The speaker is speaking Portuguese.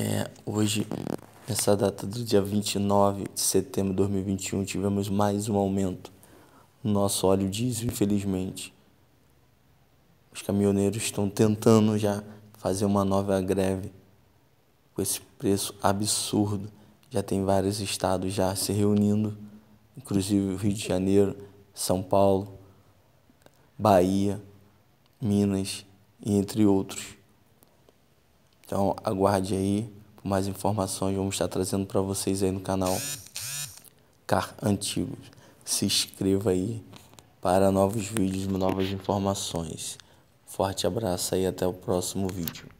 É, hoje, nessa data do dia 29 de setembro de 2021, tivemos mais um aumento no nosso óleo diesel, infelizmente. Os caminhoneiros estão tentando já fazer uma nova greve com esse preço absurdo. Já tem vários estados já se reunindo, inclusive o Rio de Janeiro, São Paulo, Bahia, Minas, entre outros. Então aguarde aí por mais informações, vamos estar trazendo para vocês aí no canal Car Antigos. Se inscreva aí para novos vídeos, novas informações. Forte abraço aí até o próximo vídeo.